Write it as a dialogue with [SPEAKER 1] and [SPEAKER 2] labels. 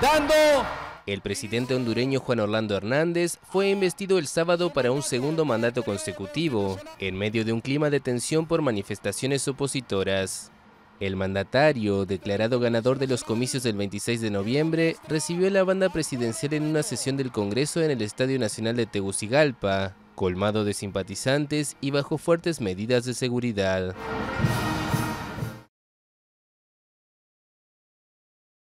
[SPEAKER 1] dando. El presidente hondureño Juan Orlando Hernández fue investido el sábado para un segundo mandato consecutivo, en medio de un clima de tensión por manifestaciones opositoras. El mandatario, declarado ganador de los comicios del 26 de noviembre, recibió la banda presidencial en una sesión del Congreso en el Estadio Nacional de Tegucigalpa, colmado de simpatizantes y bajo fuertes medidas de seguridad.